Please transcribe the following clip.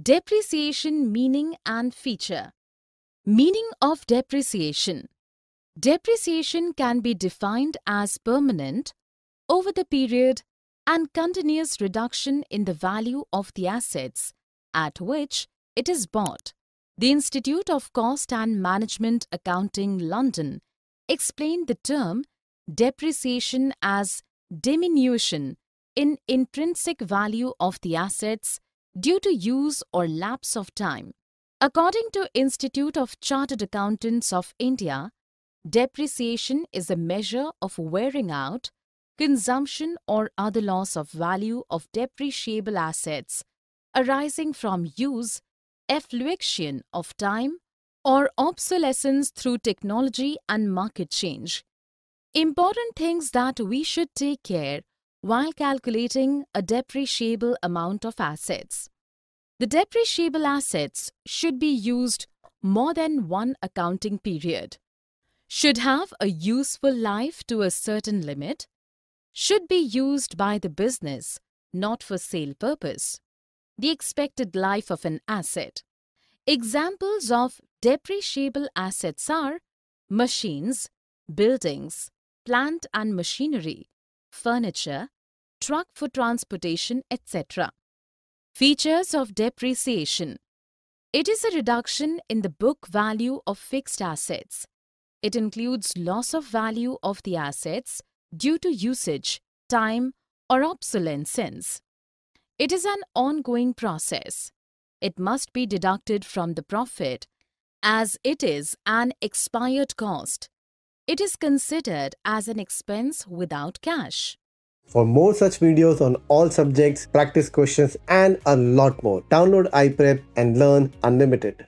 Depreciation meaning and feature. Meaning of depreciation. Depreciation can be defined as permanent, over the period, and continuous reduction in the value of the assets at which it is bought. The Institute of Cost and Management Accounting London explained the term depreciation as diminution in intrinsic value of the assets due to use or lapse of time. According to Institute of Chartered Accountants of India, depreciation is a measure of wearing out, consumption or other loss of value of depreciable assets arising from use, effluxion of time, or obsolescence through technology and market change. Important things that we should take care while calculating a depreciable amount of assets. The depreciable assets should be used more than one accounting period, should have a useful life to a certain limit, should be used by the business, not for sale purpose. The expected life of an asset. Examples of depreciable assets are machines, buildings, plant and machinery, furniture, truck for transportation, etc. Features of depreciation. It is a reduction in the book value of fixed assets. It includes loss of value of the assets due to usage, time, or obsolescence. It is an ongoing process. It must be deducted from the profit as it is an expired cost it is considered as an expense without cash. For more such videos on all subjects, practice questions and a lot more, download iPrep and learn unlimited.